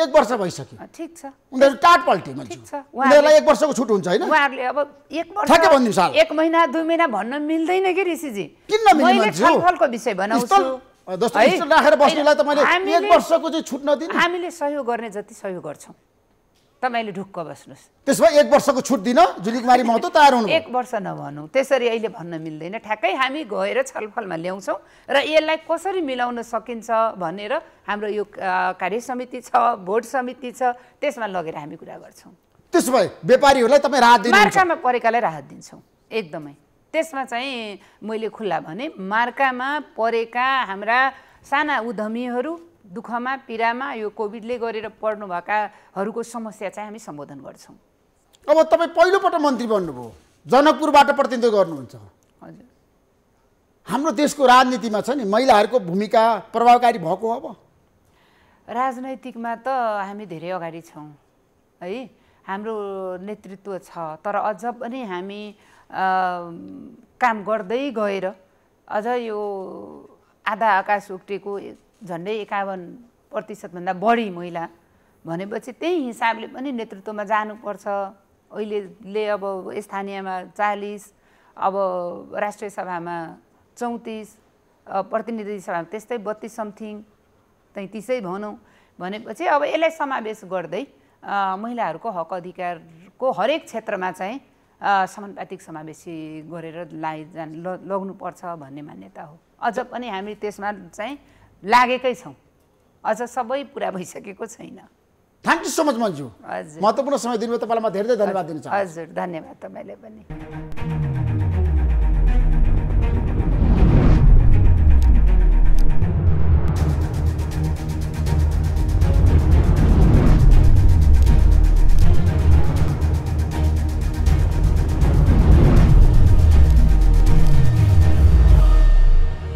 एक वर्ष भइसक्यो ठिक छ उनीहरू टाट पल्टे उनीहरूलाई एक वर्षको छुट हुन्छ होइन उहाँहरूले अब एक वर्ष साल एक महिना दुई महिना भन्न मिल्दैन कि ऋषिजी किन छलफलको विषय बनाउँछु राखेर बस्नेलाई त मैले एक वर्षको चाहिँ छुट नदिनु हामीले सहयोग गर्ने जति सहयोग गर्छौँ तपाईँले ढुक्क बस्नुहोस् त्यसो भए एक वर्षको छुट दिन जुली कुमारी महतो तयार हुनु एक वर्ष नभनौँ त्यसरी अहिले भन्न मिल्दैन ठ्याक्कै हामी गएर छलफलमा ल्याउँछौँ र यसलाई कसरी मिलाउन सकिन्छ भनेर हाम्रो यो कार्य समिति छ बोर्ड समिति छ त्यसमा लगेर हामी कुरा गर्छौँ त्यसो भए व्यापारीहरूलाई तपाईँ राहत मार्कामा परेकालाई राहत दिन्छौँ एकदमै त्यसमा चाहिँ मैले खुल्ला भने मार्कामा परेका हाम्रा साना उद्यमीहरू दुःखमा पीडामा यो कोभिडले गरेर पढ्नुभएकाहरूको समस्या चाहिँ हामी सम्बोधन गर्छौँ अब तपाईँ पहिलोपल्ट मन्त्री बन्नुभयो जनकपुरबाट प्रतिनिधित्व गर्नुहुन्छ हजुर हाम्रो देशको राजनीतिमा छ नि महिलाहरूको भूमिका प्रभावकारी भएको अब राजनैतिकमा त हामी धेरै अगाडि छौँ है हाम्रो नेतृत्व छ तर अझ पनि हामी काम गर्दै गएर अझ यो आधा आकाश उक्टेको झन्डै एकाउन्न प्रतिशतभन्दा बढी महिला भनेपछि त्यही हिसाबले पनि नेतृत्वमा जानुपर्छ अहिलेले अब स्थानीयमा चालिस अब राष्ट्रिय सभामा चौतिस प्रतिनिधि सभामा त्यस्तै बत्तिस समथिङ तैँतिसै भनौँ भनेपछि अब यसलाई समावेश गर्दै महिलाहरूको हक अधिकारको हरेक क्षेत्रमा चाहिँ समानुपातिक समावेशी गरेर लाइ जान लग्नुपर्छ भन्ने मान्यता हो अझ पनि हामी त्यसमा चाहिँ लागेकै छौँ अझ सबै पुरा भइसकेको छैन thank you so much Manju हजुर महत्त्वपूर्ण समय दिनुभयो तपाईँलाई म धेरै धेरै धन्यवाद दिन चाहन्छु हजुर धन्यवाद तपाईँले पनि